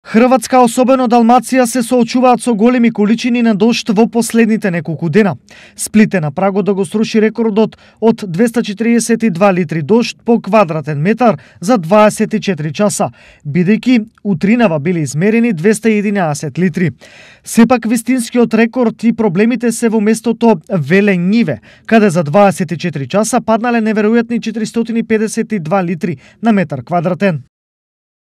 Хрватска, особено Далмација, се соочуваат со големи количини на дошт во последните неколку дена. Сплите на прагот да го сруши рекордот од 242 литри дошт по квадратен метар за 24 часа, бидејќи утринава били измерени 211 литри. Сепак вистинскиот рекорд и проблемите се во местото Веленгиве, каде за 24 часа паднале неверојатни 452 литри на метар квадратен.